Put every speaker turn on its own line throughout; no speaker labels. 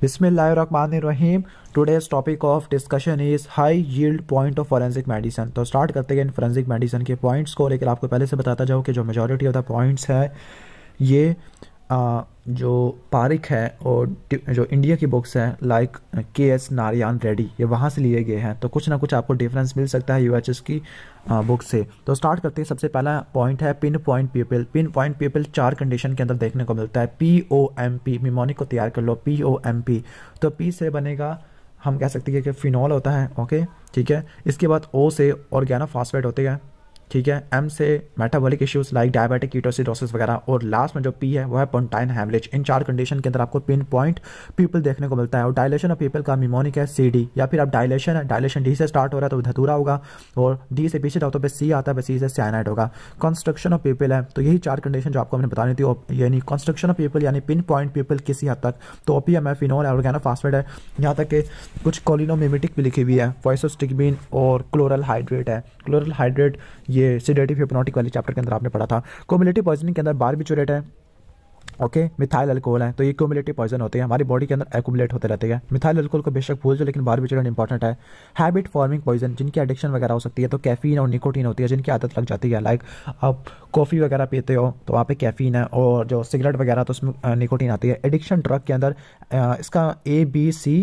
बिस्मिल्लाहिर्रहमानिर्रहीम today's topic of discussion is high yield point of forensic medicine तो start करते हैं फोरेंसिक मेडिसिन के पॉइंट्स को लेकिन आपको पहले से बताता जाऊँ कि जो मेजॉरिटी ऑफ द पॉइंट्स है ये जो पारिक है और जो इंडिया की बुक्स हैं लाइक के एस नारियान रेड्डी ये वहाँ से लिए गए हैं तो कुछ ना कुछ आपको डिफरेंस मिल सकता है यू की बुक से तो स्टार्ट करते हैं सबसे पहला पॉइंट है pinpoint pupil pinpoint pupil चार कंडीशन के अंदर देखने को मिलता है P O M P mnemonic को तैयार कर लो पी ओ एम पी तो पी से बनेगा हम कह सकते हैं कि फिनॉल होता है ओके ठीक है इसके बाद ओ से और फॉस्फेट होते हैं ठीक है एम से metabolic issues like diabetic ketoacidosis वगैरह और लास्ट में जो पी है वो है पोन्टाइन हैमलेज इन चार कंडीशन के अंदर आपको पिन पॉइंट पीपल देखने को मिलता है और डायलेशन ऑफ पीपल का मिमोनिक है सी डी या फिर आप डायलेशन है डायलेशन डी से स्टार्ट हो रहा है तो धतूरा होगा और डी से पीछे जाओ तो सी आता है सी से सैनाइड होगा कंस्ट्रक्शन ऑफ पीपल है तो यही चार कंडीशन जो आपको हमने बतानी थी यानी कंस्ट्रक्शन ऑफ पीपल यानी पिन पॉइंट पीपल किसी हद तक तो ओपी एम है इनोल ऑर्गेनो फास्फेट है यहाँ तक कि कुछ कॉलिनोमिमेटिक भी लिखी हुई है फॉइसोस्टिकबिन और क्लोरल हाइड्रेट है क्लोरल हाइड्रेट ये सीडेटिव हिप्नोटिक वाले चैप्टर के अंदर आपने पढ़ा था कोमिलेटिव पॉइजनिंग के अंदर बार बारबिचुरेट है ओके मिथाइल अल्कोहल है तो ये क्यूमुलेटिव पॉइजन होते हैं हमारी बॉडी के अंदर एकुमुलेट होते रहते हैं मिथाइल अल्कोहल को बेशक भूल जो लेकिन बार बिचोरेट इंपॉर्टेंट है हैबिट फॉर्मिंग पॉइजन जिनकी एडिक्शन वगैरह हो सकती है तो कैफीन और निकोटीन होती है जिनकी आदत लग जाती है लाइक आप कॉफ़ी वगैरह पीते हो तो वहाँ पे कैफीन है और जो सिगरेट वगैरह तो उसमें निकोटीन आती है एडिक्शन ड्रग के अंदर इसका ए बी सी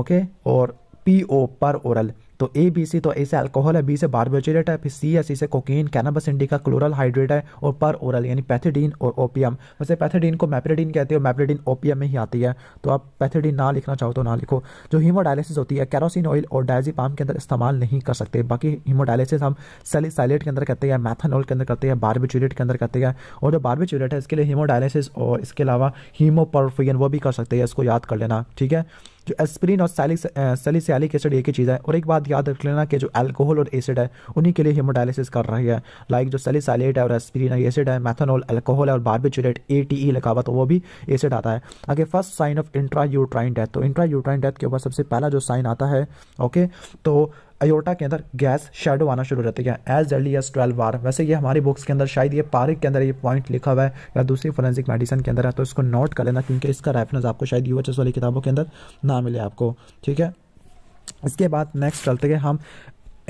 ओके और पी ओ पर ओरल तो ए बी सी तो ए से अल्कोहल है बी से बारबोचरेट है फिर सी है सी से cocaine cannabis indica chloral hydrate है और पर ओरल यानी पैथेडीन और ओपियम वैसे पैथेडीन को मैपरेडीन कहते हैं और मैपरेडीन ओपियम में ही आती है तो आप पैथेडीन ना लिखना चाहो तो ना लिखो जो हीमोडायलिसिस होती है कैरोसिन ऑयल और पाम के अंदर इस्तेमाल नहीं कर सकते बाकी हीमोडायलिसिस हम सेलिसाइलेट के अंदर करते हैं मैथानोल के अंदर करते हैं बारबेचुरेट के अंदर करते हैं और जो बारबेचुरेट है इसके लिए हीमोडायलिसिस और इसके अलावा हीमोपरफियन वो भी कर सकते हैं इसको याद कर लेना ठीक है जो एस्प्रिन और सेलिसिलिक एसिड eh, एक ही चीज़ है और एक बात याद रख लेना कि जो एल्कोहल और एसिड है उन्हीं के लिए हेमोडायलिसिस कर रही है लाइक जो सेलिसलेट है और एस्प्रीन है एसिड है मैथनॉल एल्कोहल है और बारबिचुरेट ए टी ई लगा हुआ तो वो भी एसिड आता है आगे first sign of intrauterine death तो इंट्रा यूट्राइन डेथ के ऊपर सबसे पहला जो साइन आता है ओके तो अयोटा के अंदर गैस शेडो आना शुरू रहती है as early as twelve are वैसे ये हमारी बुक्स के अंदर शायद ये पारिक के अंदर ये पॉइंट लिखा हुआ है या दूसरी फोरेंसिक मेडिसिन के अंदर है तो इसको नोट कर लेना क्योंकि इसका रेफरेंस आपको शायद यू वाली किताबों के अंदर ना मिले आपको ठीक है इसके बाद नेक्स्ट चलते हैं हम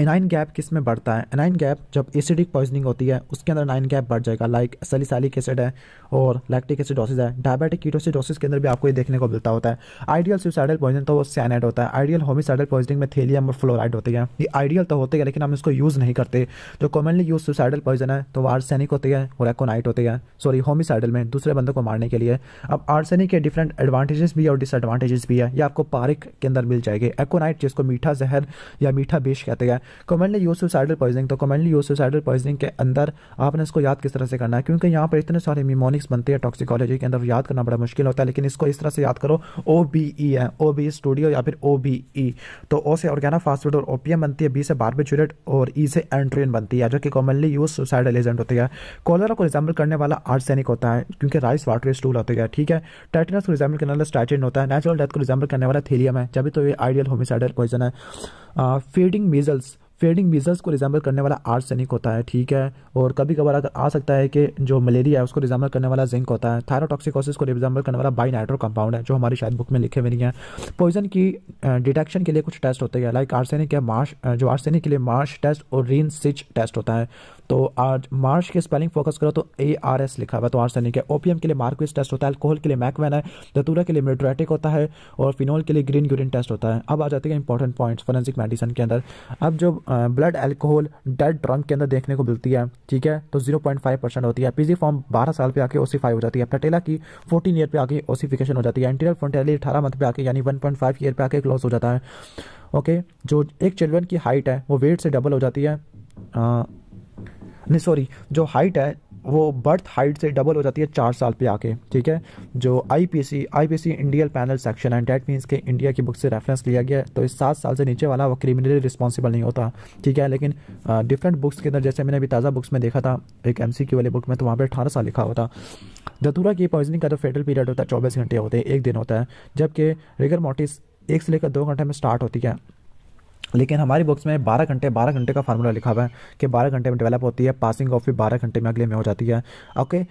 एनाइन गैप किस में बढ़ता है एनाइन गैप जब एसिडिक पॉइजनिंग होती है उसके अंदर एनाइन गैप बढ़ जाएगा लाइक सलिसालिक एसिड है और लैक्टिक एसिडोसिस है डायबिटिक कीटोसिडोसिस के अंदर भी आपको ये देखने को मिलता होता है आइडियल सुसाइडल पॉइजन तो वो सैनाइड होता है आइडियल होमिसाइडल पॉइजनिंग में थेलियम और फ्लोराइड होती है ये आइडियल तो होते हैं लेकिन हम इसको यूज़ नहीं करते जो कॉमनली यूज सुसाइडल पॉइजन है तो वो आर्सेनिक होती है और एकोनाइट होती है सॉरी होमिसाइडल में दूसरे बंदों को मारने के लिए अब आर्सैनिक के डिफरेंट एडवांटेजेस भी और डिसएडवांटेजेस भी है ये आपको पारिक के अंदर मिल जाएगी एकोनाइट जिसको मीठा जहर या मीठा बेश कहते हैं कॉमनली यूज सुसाइडल पॉइजनिंग तो कॉमनली यूज सुसाइडल पॉइजनिंग के अंदर आपने इसको याद किस तरह से करना है क्योंकि यहाँ पर इतने सारे मीमोनिक्स बनते हैं टॉक्सिकोलॉजी के अंदर याद करना बड़ा मुश्किल होता है लेकिन इसको इस तरह से याद करो ओ बी ई है ओ बी स्टूडियो या फिर ओ बी ई तो ओ से ऑर्गेना फास्टफूड और ओपीएम बनती है बी से बारबेचूरेट और ई e से एंट्रीन बनती है जो कि कॉमनली यूज सुसाइडल एजेंट होती है कॉलरा को रिजेंबल करने वाला आर्सेनिक होता है क्योंकि राइस वाटर स्टूल होती है ठीक है टाइटनस को रिजेंबल करने वाला स्टाइटिन होता है नेचुरल डेथ को रिजेंबल करने वाला थीलियम है जब तो ये आइडियल होमिसाइडल पॉइजन है फीडिंग मीजल्स फेडिंग बीजल्स को रिजाम्बल करने वाला आर्सेनिक होता है ठीक है और कभी कभार अगर आ सकता है कि जो मलेरिया है उसको रिजाम्बल करने वाला जिंक होता है थायरोटॉक्सिकोसिस को रिजाम्बल करने वाला बाइनाइट्रो कंपाउंड है जो हमारी शायद बुक में लिखे हुए नहीं है पॉइजन की डिटेक्शन के लिए कुछ टेस्ट होते हैं लाइक आर्सेनिक या मार्श जो आर्सैनिक के लिए मार्श टेस्ट और रीन सिच टेस्ट होता है तो आज मार्च के स्पेलिंग फोकस करो तो ए आर एस लिखा हुआ तो आंसर नहीं किया ओपीएम के लिए मार्क्विस टेस्ट होता है अल्कोहल के लिए मैकवेन है दतूरा के लिए मेट्रेटिक होता है और फिनोल के लिए ग्रीन ग्यूरिन टेस्ट होता है अब आ जाते हैं इंपॉर्टेंट पॉइंट फोरेंसिक मेडिसिन के अंदर अब जो ब्लड एल्कोहल डेड ट्रंक के अंदर देखने को मिलती है ठीक है तो जीरो पॉइंट फाइव परसेंट होती है पीजी फॉर्म बारह साल पर आके ओसीफाई हो जाती है पटेला की फोर्टीन ईयर पे आके ओसीफिकेशन हो जाती है एंटीरियल फ्रंटेली अठारह मंथ पर आके यानी वन पॉइंट फाइव ईयर पर आके क्लोज हो जाता है ओके okay, जो एक चिल्ड्रन की हाइट है वो वेट से डबल हो जाती है नहीं सॉरी जो हाइट है वो बर्थ हाइट से डबल हो जाती है चार साल पे आके ठीक है जो IPC IPC Indian penal section and that means के इंडिया की बुक से रेफरेंस लिया गया तो इस सात साल से नीचे वाला वो क्रिमिनली रिस्पॉन्सिबल नहीं होता ठीक है लेकिन डिफरेंट बुक्स के अंदर जैसे मैंने अभी ताज़ा बुक्स में देखा था एक एम वाले बुक में तो वहाँ पर अठारह साल लिखा होता धतूरा की पॉइजनिंग का जो फेटल पीरियड होता है चौबीस घंटे होते हैं एक दिन होता है जबकि रिगर मोटिस एक से लेकर दो घंटे में स्टार्ट होती है लेकिन हमारी बुक्स में बारह घंटे बारह घंटे का फार्मूला लिखा हुआ है कि बारह घंटे में डेवलप होती है पासिंग ऑफ भी बारह घंटे में अगले में हो जाती है ओके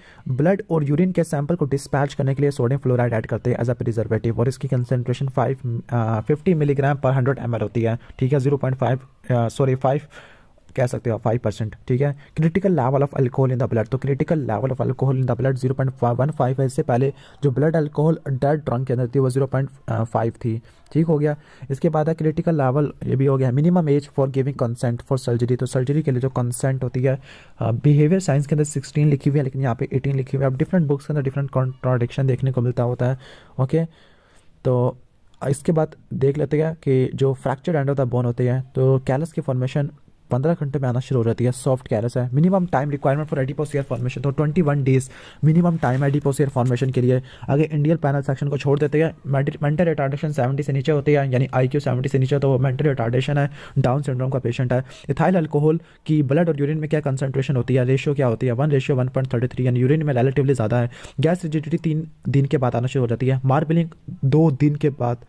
ब्लड और यूरिन के सैंपल को डिस्पैच करने के लिए सोडियम फ्लोराइड ऐड करते हैं एज अ प्रिजर्वेटिव और इसकी कंसेंट्रेशन फाइव फिफ्टी मिलीग्राम पर हंड्रेड एम होती है ठीक है zero point five sorry five कह सकते हो फाइव परसेंट ठीक है critical level of alcohol in the blood तो critical level of alcohol in the blood zero point one five है इससे पहले जो ब्लड अल्कोहल डेड ड्रंक के अंदर थी वो जीरो पॉइंट फाइव थी ठीक हो गया इसके बाद है क्रिटिकल लेवल ये भी हो गया minimum age for giving consent for surgery तो सर्जरी के लिए जो कंसेंट होती है बिहेवियर साइंस के अंदर सिक्सटीन लिखी हुई है लेकिन यहाँ पे एटीन लिखी हुई है अब डिफरेंट बुक्स के अंदर डिफरेंट कॉन्ट्राडिक्शन देखने को मिलता होता है ओके तो इसके बाद देख लेते हैं कि जो fracture end of the bone होते हैं तो कैलस की फॉर्मेशन पंद्रह घंटे में आना शुरू हो जाती है सॉफ्ट कैरस है minimum time requirement for adipocere formation तो twenty one days minimum time adipocere formation के लिए अगर इंडियल पैनल सेक्शन को छोड़ देते हैं मेंटल रिटार्डेशन सेवेंटी से नीचे होती है यानी आई क्यू सेवेंटी से नीचे तो मेंटल रिटार्डेशन है डाउन सिंड्रोम का पेशेंट है इथाइल अल्कोहल की ब्लड और यूरिन में क्या कंसनट्रेशन होती है रेशियो क्या होती है one ratio one point thirty three यानी यूरिन में रिलेटिवली ज़्यादा है गैस रिजिडिटी तीन दिन के बाद आना शुरू हो जाती है मार्बलिंग दो दिन के बाद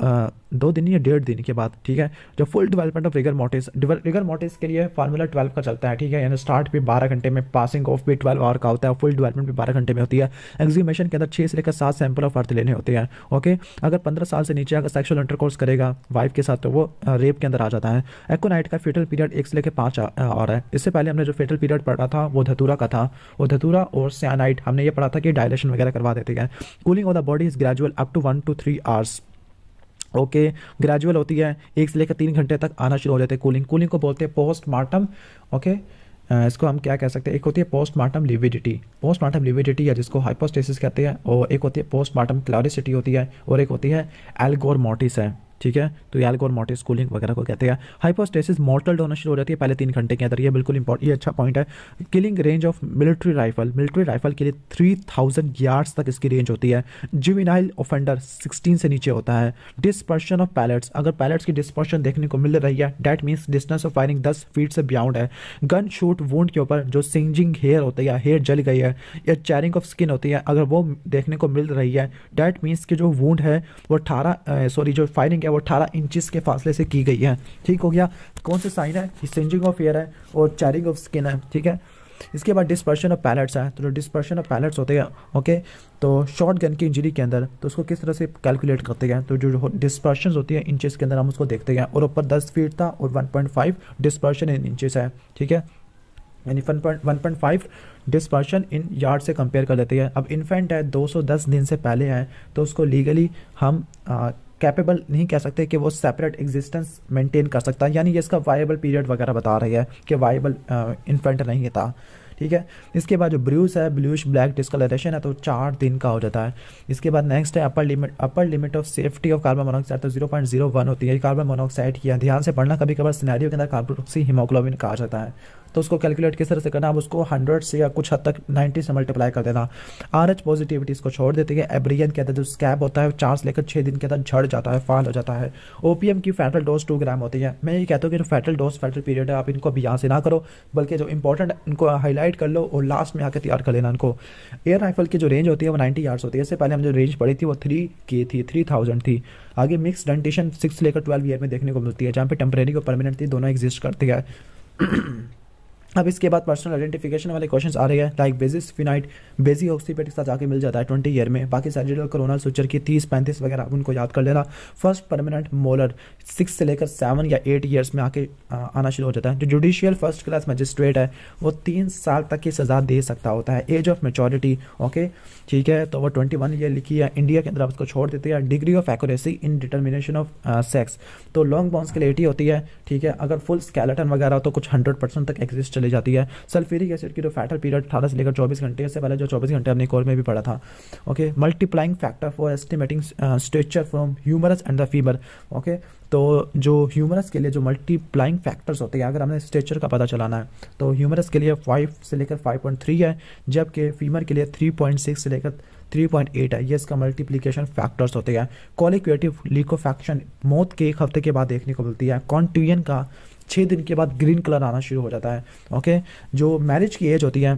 दो दिन या डेढ़ दिन के बाद ठीक है जो full development of rigor mortis rigor mortis के लिए फार्मूला ट्वेल्व का चलता है ठीक है यानी स्टार्ट भी बारह घंटे में पासिंग ऑफ भी ट्वेल्व आवर का होता है फुल डेवलपमेंट भी बारह घंटे में होती है एग्जीमेशन के अंदर छः से लेकर सात सैंपल ऑफ अर्थ लेने होते हैं ओके अगर पंद्रह साल से नीचे अगर सेक्शुअल इंटरकोर्स करेगा वाइफ के साथ तो वो रेप के अंदर आ जाता है एक्ोनाइट का फेटल पीरियड एक से लेकर पाँच आवर है इससे पहले हमने जो फेटल पीरियड पढ़ा था वो धतूरा का था वो धतूरा और सियानाइट हमने ये पढ़ा था कि डायलेशन वगैरह करवा देते हैं cooling of the body is gradual up to one two three hours okay okay, gradual होती है एक से लेकर तीन घंटे तक आना शुरू हो जाते हैं कूलिंग कूलिंग को बोलते हैं पोस्टमार्टम ओके इसको हम क्या कह सकते हैं एक होती है पोस्टमार्टम लिविडिटी पोस्टमार्टम लिविडिटी या जिसको हाइपोस्टेसिस कहते हैं और एक होती है पोस्टमार्टम क्लारिसिटी होती है और एक होती है एल्गोरमोटिस है ठीक है तो याल्ग और मोटिस कूलिंग वगैरह को कहते हैं हाइपोस्टेसिस मॉर्टल डोनर शुरू हो जाती है पहले तीन घंटे के अंदर ये बिल्कुल इंपॉर्ट ये अच्छा पॉइंट है killing range of military rifle military rifle के लिए थ्री थाउजेंड यार्ड्स तक इसकी रेंज होती है जुविनाइल ऑफेंडर सिक्सटीन से नीचे होता है डिस्पर्शन ऑफ पैलेट्स अगर पैलेट्स की डिस्पर्शन देखने को मिल रही है that means distance of firing दस फीट से बियाउंड है गन शूट वोट के ऊपर जो सिंजिंग हेयर होती है हेयर जल गई है या चैरिंग ऑफ स्किन होती है अगर वो देखने को मिल रही है डैट मीन्स की जो वोट है वो अठारह सॉरी जो फायरिंग है वो अठारह इंचिस के फासले से की गई है ठीक हो गया कौन से साइन है सेंजिंग ऑफ एयर है और चैरिंग ऑफ स्किन है ठीक है इसके बाद डिस्पर्शन ऑफ पैलेट्स है तो जो डिस्पर्शन ऑफ पैलेट्स होते हैं ओके तो शॉर्ट गन की इंजरी के अंदर तो उसको किस तरह से कैलकुलेट करते हैं तो जो डिस्पर्शन होती है इंचेस के अंदर हम उसको देखते हैं और ऊपर दस फीट था और one point five dispersion in inches है ठीक है यानी one point dispersion in yard से कंपेयर कर लेते हैं अब इन्फेंट है दो दिन से पहले है तो उसको लीगली हम आ, कैपेबल नहीं कह सकते कि वो सेपरेट एग्जिस्टेंस मेंटेन कर सकता है यानी ये इसका वाइबल पीरियड वगैरह बता रही है कि वाइबल इन्फेंट uh, नहीं था ठीक है इसके बाद जो ब्रूस है ब्लूश ब्लैक डिस्कलरेशन है तो चार दिन का हो जाता है इसके बाद नेक्स्ट है upper limit upper limit of safety of carbon monoxide तो जीरो पॉइंट जीरो वन होती है कार्बन मोनोक्साइड की ध्यान से पढ़ना कभी कभार सिनेरियो के अंदर कार्बोक्सी हिमोग्लोबिन कहा जाता है तो उसको कैलकुलेट किस तरह से करना अब उसको हंड्रेड से या कुछ हद तक नाइन्टी से मल्टीप्लाई कर देना आर एच पॉजिटिविटी इसको छोड़ देती है एब्रियन के अंदर जो स्कैब होता है चार्स लेकर छः दिन के अंदर झड़ जाता है फाल हो जाता है ओपीएम की फैटल डोज टू ग्राम होती है मैं ये कहता हूँ कि जो फैटल डोज फैटल पीरियड है आप इनको अभी यहाँ से ना करो बल्कि जो इंपॉर्टेंट इनको हाईलाइट कर लो और लास्ट में आकर तैयार कर लेना इनको एयर राइफल की जो रेंज होती है वो नाइन्टी यार्स होती है इससे पहले हम जो रेंज पड़ी थी वो थ्री के थी थ्री थाउजेंड थी आगे मिक्स डेंटेशन सिक्स लेकर ट्वेल्व ईयर में देखने को मिलती है जहाँ पे टेम्प्रेरी और परमानेंट थी दोनों एग्जिस्ट करती है अब इसके बाद पर्सनल आइडेंटिफिकेशन वाले क्वेश्चन आ रहे हैं लाइक बेसिस फिनाइट बेसी ऑक्सीपेट के साथ आके मिल जाता है ट्वेंटी ईयर में बाकी सैजिटल कोरोनल सुचर की तीस पैंतीस वगैरह आप उनको याद कर लेना फर्स्ट परमानेंट मोलर सिक्स से लेकर सेवन या एट ईयर्स में आके आना शुरू हो जाता है जो जुडिशियल फर्स्ट क्लास मजिस्ट्रेट है वो तीन साल तक की सज़ा दे सकता होता है एज ऑफ मेचोरिटी ओके ठीक है तो वो ट्वेंटी वन ईयर लिखी है इंडिया के अंदर आप उसको छोड़ देते हैं degree of accuracy in determination of sex तो लॉन्ग बाउंस के लिए एटी होती है ठीक है अगर फुल स्केलेटन वगैरह तो कुछ हंड्रेड परसेंट तक एग्जिस्ट चली जाती है सल्फ्यूरिक एसिड की जो फैटल पीरियड अठारह से लेकर चौबीस घंटे इससे पहले जो चौबीस घंटे अपने कोर में भी पड़ा था okay multiplying factor for estimating stature from humerus and the femur okay तो जो ह्यूमरस के लिए जो मल्टीप्लाइंग फैक्टर्स होते हैं अगर हमें स्ट्रेचर का पता चलाना है तो ह्यूमरस के लिए फाइव से लेकर फाइव पॉइंट थ्री है जबकि फीमर के लिए थ्री पॉइंट सिक्स से लेकर थ्री पॉइंट एट है ये इसका मल्टीप्लीकेशन फैक्टर्स होते हैं कॉलिक्यूटिव लिकोफैक्शन मौत के एक हफ्ते के बाद देखने को मिलती है कॉन्ट्यूजन का छः दिन के बाद ग्रीन कलर आना शुरू हो जाता है ओके जो मैरिज की एज होती है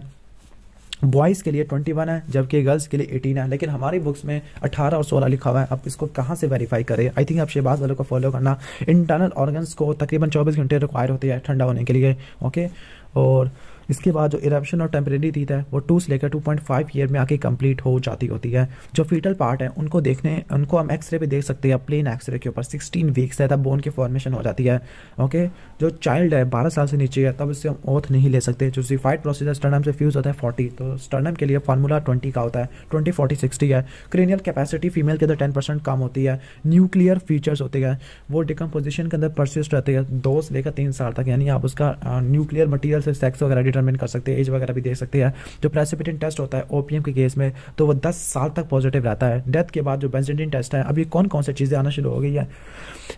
बॉयज़ के लिए ट्वेंटी वन है जबकि गर्ल्स के लिए एटीन है लेकिन हमारी बुक्स में अठारह और सोलह लिखा हुआ है आप इसको कहाँ से वेरीफाई करें आई थिंक आप शेबाज़ वालों को फॉलो करना इंटरनल ऑर्गन्स को तकरीबन चौबीस घंटे रिक्वायर होती है ठंडा होने के लिए ओके और इसके बाद जो इरप्शन और टेम्परेरी टीथ है वो टू से लेकर टू पॉइंट फाइव ईयर में आके कंप्लीट हो जाती होती है जो फीटल पार्ट है उनको देखने उनको हम एक्सरे पे देख सकते हैं प्लेन एक्सरे के ऊपर सिक्सटीन वीक्स है तब बोन की फॉर्मेशन हो जाती है ओके जो चाइल्ड है बारह साल से नीचे है तब उससे हम ओथ नहीं ले सकते जो सीफाइड प्रोसीजर स्टर्नम से फ्यूज़ होता है फोर्टी तो स्टर्नम के लिए फार्मूला ट्वेंटी का होता है ट्वेंटी फोर्टी सिक्सटी है क्रेनियल कैपेसिटी फीमेल के अंदर टेन परसेंट कम होती है न्यूक्लियर फीचर्स होते हैं वो डिकम्पोजिशन के अंदर परसिस्ट रहते हैं दो से लेकर तीन साल तक यानी आप उसका न्यूक्लियर मटीरियल से सेक्स वगैरह डिटर्मिन कर सकते हैं एज वगैरह भी देख सकते हैं जो प्रेसिपिटिन टेस्ट होता है ओपीएम के केस में तो वो दस साल तक पॉजिटिव रहता है डेथ के बाद जो बेंजेंटिन टेस्ट है अभी कौन कौन सी चीज़ें आना शुरू हो गई है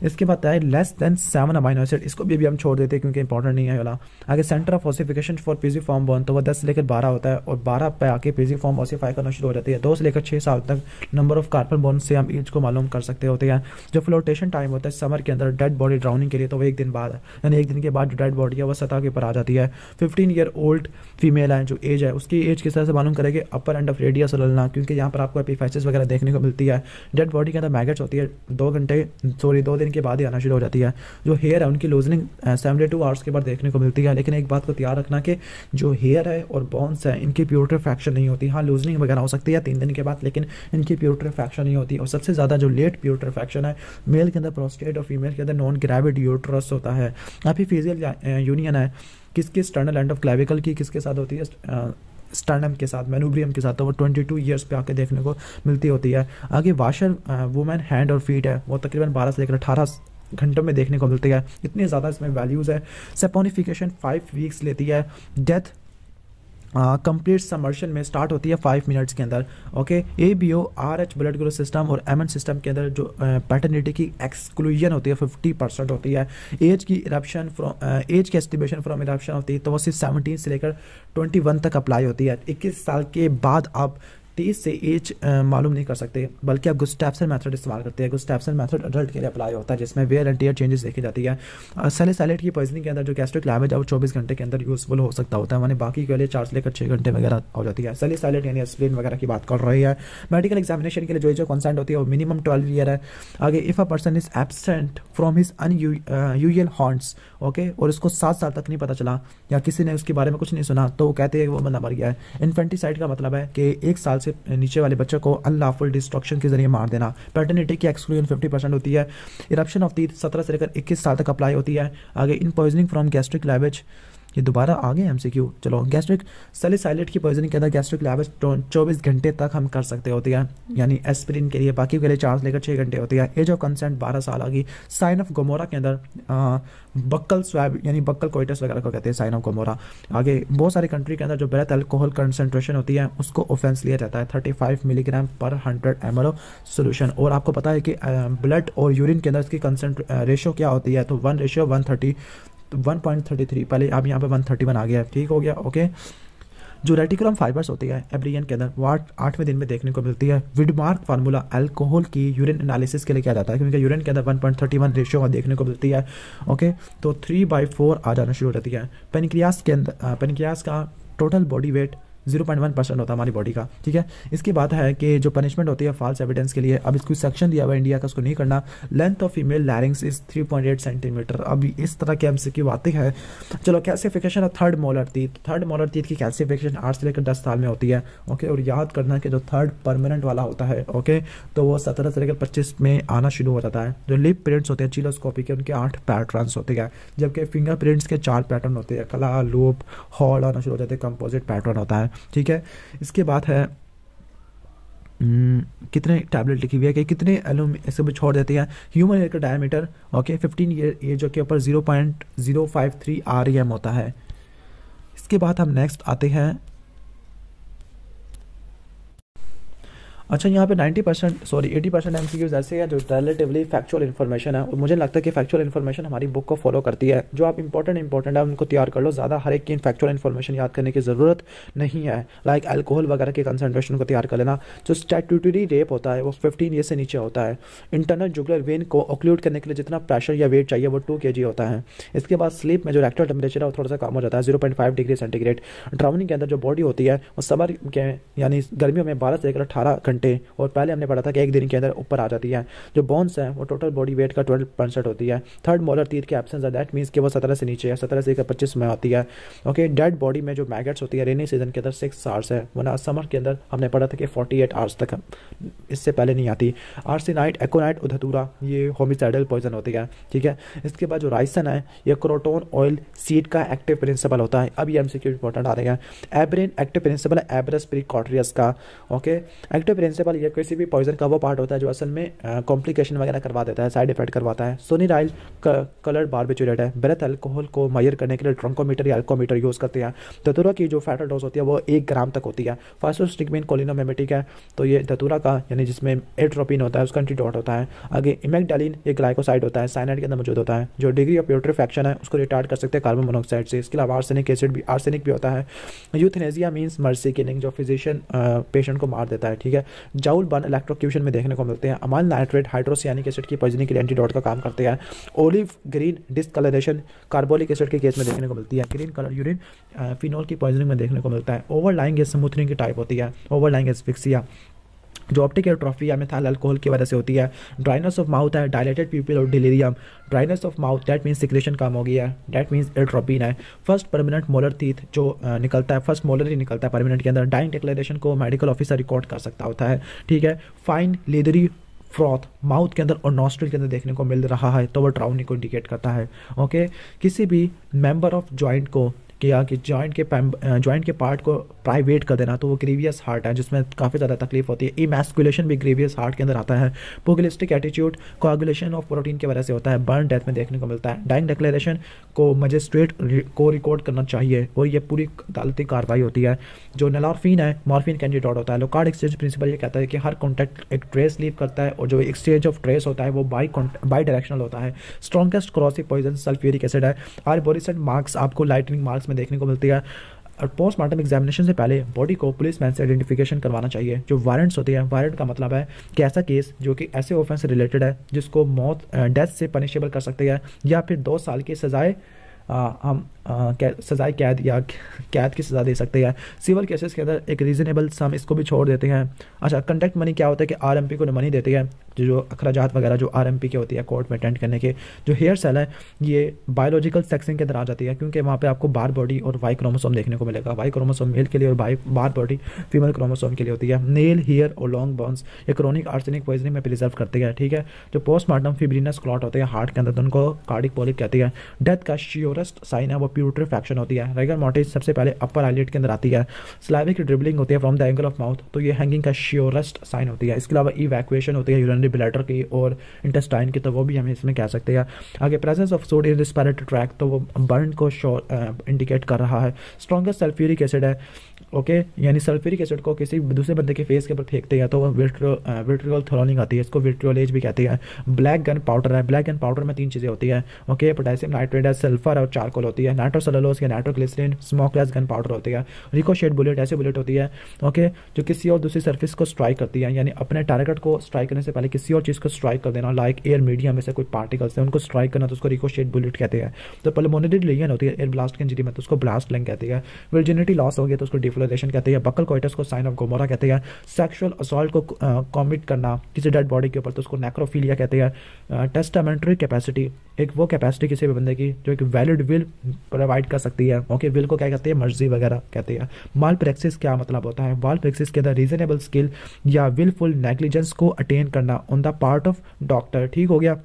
इसके बाद है less than seven amino acid इसको भी अभी हम छोड़ देते हैं क्योंकि इंपॉर्टेंट नहीं है वाला आगे centre of ossification for pisiform one तो वो दस लेकर बारह होता है और बारह पे आके पीजी फॉर्म ऑसिफाई करना शुरू हो जाती है दो से लेकर छः साल तक नंबर ऑफ कार्बन बोन से हम एज को मालूम कर सकते होते हैं जो फ्लोटेशन टाइम होता है समर के अंदर डेड बॉडी ड्राउनिंग के लिए तो वो एक दिन बाद यानी एक दिन के बाद जो डेड बॉडी है वह सतह के ऊपर आ जाती है fifteen year year old female है जो एज है उसकी एज किस तरह से मालूम करेंगे अपर एंड ऑफ रेडियस ललना क्योंकि यहाँ पर आपको एपीफाइसिस वगैरह देखने को मिलती है डेड बॉडी के अंदर मैगट्स होती है दो घंटे सॉरी दो दिन के बाद ही आना शुरू हो जाती है जो हेयर है उनकी लूजनिंग सेवेंटी टू आवर्स के बाद देखने को मिलती है लेकिन एक बात को तैयार रखना कि जो हेयर है और बॉन्स है इनकी प्योट्रीफैक्शन नहीं होती हाँ लूजनिंग वगैरह हो सकती है तीन दिन के बाद लेकिन इनकी प्योट्रीफैक्शन नहीं होती और सबसे ज़्यादा जो लेट प्योट्रीफैक्शन है मेल के अंदर प्रोस्टेट और फीमेल के अंदर नॉन ग्रेविड यूट्रस होता है आप ही फिजियल यूनियन है किसकी स्टर्नल एंड ऑफ क्लाविकल की किसके साथ होती है स्टर्नम के साथ मैनुब्रियम के साथ तो वो 22 ईयर्स पे आके देखने को मिलती होती है आगे वाशर वुमेन हैंड और फीट है वो तकरीबन 12 से लेकर अठारह घंटों में देखने को मिलती है इतनी ज़्यादा इसमें वैल्यूज़ है सेपोनिफिकेशन फाइव वीक्स लेती है डेथ कंप्लीट समर्शन में स्टार्ट होती है फाइव मिनट्स के अंदर okay A B O R H blood group system और एम एन सिस्टम के अंदर जो पैटर्निटी की एक्सक्लूजन होती है फिफ्टी परसेंट होती है एज की इरप्शन फ्रॉम एज की एस्टिमेशन फ्रॉम इरप्शन होती है तो वो सिर्फ सेवनटीन से लेकर ट्वेंटी वन तक अप्लाई होती है इक्कीस साल के बाद आप तेईस से एज मालूम नहीं कर सकते बल्कि आप गुस्टैप्सन मैथड इस्तेमाल करते हैं गुस्टैप्सन मैथड अडल्ट के लिए अप्लाई होता है जिसमें वेयर एंड टीयर चेंजेस देखी जाती है सेले सैलेट की पॉइजनिंग के अंदर जो गैस्ट्रिक लैमेज है वो चौबीस घंटे के अंदर यूजफुल हो सकता होता है मैंने बाकी के लिए चार से लेकर छः घंटे वगैरह हो जाती है सेले सैलेट यानी स्प्लिन वगैरह की बात कर रही है मेडिकल एग्जामिनेशन के लिए जो जो कंसेंट होती है वो मिनिमम ट्वेल्व ईयर है आगे if a person is absent from his usual haunts okay और इसको सात साल तक नहीं पता चला या किसी ने उसके बारे में कुछ नहीं सुना तो वो कहते हैं वो बंदा मर गया है इन्फेंटिसाइड का मतलब है कि एक साल से नीचे वाले बच्चों को अनलाफुल डिस्ट्रक्शन के जरिए मार देना पैटर्निटी की एक्सक्लूजन फिफ्टी परसेंट होती है इरप्शन ऑफ तीत सत्रह से लेकर इक्कीस साल तक अप्लाई होती है आगे in poisoning from gastric lavage ये दोबारा आ गए क्यू चलो गैस्ट्रिक सलिसाइलेट की पॉइजनिंग के अंदर गैस्ट्रिक लैबेज चौबीस घंटे तक हम कर सकते होते हैं यानी एस्प्रिन के लिए बाकी के लिए चार्ज लेकर छः घंटे होते हैं एज ऑफ कंसेंट बारह साल आ गई साइन ऑफ गोमोरा के अंदर बक्कल स्वैब यानी बक्कल कोइटस वगैरह को कहते हैं साइन ऑफ गोमोरा आगे बहुत सारी कंट्री के अंदर जो ब्रेथ अल्कोहल कंसेंट्रेशन होती है उसको ऑफेंस लिया जाता है थर्टी फाइव मिलीग्राम पर हंड्रेड एम एल सोल्यूशन और आपको पता है कि ब्लड और यूरिन के अंदर इसकी कंसेंट रेशो क्या होती है तो one ratio one thirty thirty 1.33 पहले अब यहाँ पे 131 आ गया ठीक हो गया ओके जो रेटिकुलम फाइबर्स होती है एब्रियन के अंदर वो आठवें दिन में देखने को मिलती है विडमार्क फार्मूला अल्कोहल की यूरिन एनालिसिस के लिए किया जाता है क्योंकि यूरिन के अंदर 1.31 रेशियो देखने को मिलती है ओके तो थ्री बाई फोर आ जाना शुरू हो जाती है पेनिक्रियास के अंदर पेनिक्रियास का total body weight zero point one percent होता है हमारी बॉडी का ठीक है इसकी बात है कि जो पनिशमेंट होती है फॉल्स एविडेंस के लिए अब इसको सेक्शन दिया हुआ इंडिया का उसको नहीं करना length of female larynx is three point eight centimetre अब इस तरह के एमसी की बातें हैं चलो कैल्सिफिकेशन है third molar teeth third molar teeth की कैल्सिफिकेशन आठ से लेकर दस साल में होती है ओके और याद करना कि जो थर्ड परमानेंट वाला होता है ओके तो वो सत्रह से लेकर पच्चीस में आना शुरू हो जाता है जो लिप प्रिंट्स होते हैं चिलोस्कोपी के उनके आठ पैटर्न होते हैं जबकि फिंगर प्रिंट्स के चार पैटर्न होते हैं कला लूप हॉल आना शुरू हो जाते हैं कंपोजिट पैटर्न होता है ठीक है इसके बाद है हम्म, कितने टैबलेट लिखी हुई है कि कितने एलोम ऐसे भी छोड़ देते हैं ह्यूमन ईयर का diameter okay fifteen year age के ऊपर zero point zero five three R M होता है इसके बाद हम नेक्स्ट आते हैं अच्छा यहाँ पे 90 percent sorry 80 percent M C Qs ऐसे हैं जो रिलेटिवली फैक्चुअल इन्फॉर्मेशन है और मुझे लगता है कि फैक्चुअल इन्फॉर्मेशन हमारी बुक को फॉलो करती है जो आप इंपॉर्टेंट इंपॉर्टेंट है उनको तैयार कर लो ज़्यादा हर एक की फैक्चुअल इन्फॉर्मेशन याद करने की ज़रूरत नहीं है लाइक एल्कोहल वगैरह के कंसनट्रेशन को तैयार कर लेना जो स्टैट्यूटरी रेप होता है वो फिफ्टीन ईयर से नीचे होता है इंटरनल जुगलर वेन को ऑक्लूड करने के लिए जितना प्रेशर या वेट चाहिए वो टू के होता है इसके बाद स्लीप में जो रेक्टल टेम्परेचर है वो थोड़ा सा कम हो जाता है zero point five degree centigrade drowning के अंदर जो बॉडी होती है वो समर के यानी गर्मियों में बारह से लेकर अठारह घंटे घंटे और पहले हमने पढ़ा था कि एक दिन के अंदर ऊपर आ जाती है जो बोन्स है वो टोटल बॉडी वेट का ट्वेल्व परसेंट होती है थर्ड मोलर तीर की एबसेंस है दैट मीन्स कि वो सत्रह से नीचे है सत्रह से पच्चीस में आती है ओके डेड बॉडी में जो मैगट्स होती है रेनी सीजन के अंदर सिक्स आवर्स है वरना समर के अंदर हमने पढ़ा था कि फोर्टी एट आवर्स तक इससे पहले नहीं आती आर्सिनाइट एक्ोनाइट उधतूरा ये होमिसाइडल पॉइजन होती है ठीक है इसके बाद जो राइसन है ये क्रोटोन ऑयल सीड का एक्टिव प्रिंसिपल होता है अब ये एम इंपॉर्टेंट आ रहे हैं एब्रेन एक्टिव प्रिंसिपल है एब्रस प्रिकॉट्रियस का ओके एक्टिव प्रिंसिपल या किसी भी पॉइजन का वो पार्ट होता है जो असल में कॉम्प्लिकेशन वगैरह करवा देता है साइड इफेक्ट करवाता है कलर कलर्ड बारबिचुलेट है ब्रेथ अल्कोहल को मयर करने के लिए ट्रंकोमीटर या अल्कोमीटर यूज़ करते हैं धतूरा की जो फैटल डोज होती है वो एक ग्राम तक होती है फास्टोस्टिगमिन कोलिनोमेमेटिक है तो ये धतूरा का यानी जिसमें एट्रोपिन होता है उसका डॉट होता है आगे इमेकडालिन एक ग्लाइकोसाइड होता है साइनाइड के अंदर मौजूद होता है जो डिग्री ऑफ प्योट्रीफेक्शन है उसको रिटार्ड कर सकते हैं कार्बन मोनोक्साइड से इसके अलावा आर्सेनिक एसिड भी आर्सेनिक भी होता है यूथनेजिया मीन्स मर्सी किनिंग जो फिजिशियन पेशेंट को मार देता है ठीक है जाउल बन इलेक्ट्रोक्यूशन में देखने को मिलते हैं अमाल नाइट्रेट हाइड्रोसियानिक एसिड की पॉइजनिंग के लिए एंटीडॉट का काम करते हैं olive green discoloration carbolic acid के केस में देखने को मिलती है ग्रीन कलर यूरिन फिनोल की पॉइजनिंग में देखने को मिलता है ओवर लाइंग स्मूथनिंग की टाइप होती है ओवर लाइंग एसफिक्सिया जो ऑप्टिक एयरट्रॉफी या मिथाल अल्कोहल की वजह से होती है ड्राइनेस ऑफ माउथ है डायलेटेड पीपल और delirium dryness of mouth that means secretion कम हो गया है डैट मीन्स एयरट्रॉपिन है फर्स्ट परमानेंट मोलर थीथ जो निकलता है फर्स्ट मोलर ही निकलता है परमानेंट के अंदर डाइंग डिक्लेरेशन को मेडिकल ऑफिसर रिकॉर्ड कर सकता होता है ठीक है फाइन लेदरी फ्रॉथ माउथ के अंदर और नॉस्ट्रिल के अंदर देखने को मिल रहा है तो वह ड्राउनिंग को इंडिकेट करता है ओके किसी भी मेंबर ऑफ ज्वाइंट को कि यहाँ के जॉइंट के जॉइंट के पार्ट को प्राइवेट कर देना तो वो ग्रेवियस हार्ट है जिसमें काफ़ी ज़्यादा तकलीफ होती है इमेस्कुलेशन भी ग्रेवियस हार्ट के अंदर आता है pugilistic attitude coagulation of protein की वजह से होता है बर्न डेथ में देखने को मिलता है डाइंग डिक्लेरेशन को मजिस्ट्रेट को रिकॉर्ड करना चाहिए और ये पूरी अदालती कार्रवाई होती है जो नलॉर्फिन है मॉर्फिन कैंडिडॉट होता है लोकार्ड एक्सचेंज प्रिंसिपल ये कहता है कि हर कॉन्टैक्ट एक ट्रेस लीव करता है और जो एक्सचेंज ऑफ ट्रेस होता है वो बाई बाई डायरेक्शनल होता है strongest corrosive poison sulphuric acid है आर बोरिसेट मार्क्स आपको लाइटनिंग मार्क्स में देखने को मिलती है और पोस्टमार्टम एग्जामिनेशन से पहले बॉडी को पुलिस मैन से आइडेंटिफिकेशन करवाना चाहिए जो वारंट्स होते हैं वारंट का मतलब है कि ऐसा केस जो कि ऐसे ऑफेंस से रिलेटेड है जिसको मौत डेथ से पनिशेबल कर सकते हैं या फिर दो साल की सज़ाए हम सज़ाए कैद या कैद की सज़ा दे सकते हैं सिविल केसेस के अंदर एक रीज़नेबल सम इसको भी छोड़ देते हैं अच्छा कंटेक्ट मनी क्या होता है कि आर को मनी देते हैं जो अखराज वगैरह जो आर के होती है कोर्ट में अटेंड करने के जो हेयर सेल है ये बायोलॉजिकल सेक्सिंग के अंदर आ जाती है क्योंकि वहाँ पर आपको बार बॉडी और वाई क्रोमोसोम देखने को मिलेगा वाई क्रोमोसोम मेल के लिए और by Barr body female chromosome के लिए होती है नेल हेयर और लॉन्ग बॉन्स ये क्रोनिक आर्सेनिक पॉइजनिंग में प्रिजर्व करती है ठीक है जो पोस्टमार्टम फिब्रीनस क्लॉट होते हैं हार्ट के अंदर तो उनको कार्डिक पॉलिप कहती है डेथ का श्योरेस्ट साइन है वो फैक्शन होती है रेगर मोटेज सबसे पहले अपर आइलेट के अंदर आती है स्लाइविक ड्रिबलिंग होती है from the angle of mouth तो ये हैंगिंग का श्योरेस्ट साइन होती है इसके अलावा इवैक्यूएशन होती है यूरन हमारे ब्लैडर की और इंटेस्टाइन की तो वो भी हमें इसमें कह सकते हैं आगे प्रेजेंस ऑफ सोड इन रिस्पायरेटरी ट्रैक तो वो बर्न को इंडिकेट कर रहा है स्ट्रॉगेस्ट सल्फ्यूरिक एसिड है ओके यानी सल्फ्यूरिक एसिड को किसी दूसरे बंदे के फेस के ऊपर फेंकते हैं तो वो विट्रियल थ्रोलिंग आती है इसको विट्रियोलेज भी कहते हैं ब्लैक गन पाउडर है ब्लैक गन पाउडर में तीन चीज़ें होती है ओके पोटेशियम नाइट्रेट है सल्फर और चारकोल होती है नाइट्रोसलोस या नाइट्रोग्लिसरीन स्मोकलेस गन पाउडर होती है रिकोशेड बुलेट ऐसी बुलेट होती है ओके जो किसी और दूसरी सर्फिस को स्ट्राइक करती है यानी अपने टारगेट को स्ट्राइक करने से पहले किसी और चीज़ को स्ट्राइक कर देना लाइक एयर मीडिया में से कोई पार्टिकल्स है उनको स्ट्राइक करना तो उसको रिकोशेट बुलेट कहते हैं तो पलमोनेटेड लेन होती है एयर ब्लास्ट की इंजरी में मतलब तो उसको ब्लास्ट लेंग कहते हैं वर्जिनिटी लॉस हो गया तो उसको डिफ्लोरेशन कहते हैं बकल कोइटस को साइन ऑफ गोमोरा कहते हैं सेक्शुअल असॉल्ट को कॉमिट करना किसी डेड बॉडी के ऊपर तो उसको नेक्रोफीलिया कहते हैं टेस्टामेंट्री कैपेसिटी एक वो कैपेसिटी किसी भी बंदे की जो एक वैलिड विल प्रोवाइड कर सकती है ओके विल को क्या कहते हैं मर्जी वगैरह कहते हैं माल प्रैक्सिस क्या मतलब होता है माल प्रैक्सिस के अंदर रीजनेबल स्किल या विलफुल नेग्लिजेंस को अटेन करना on the part of doctor ठीक हो गया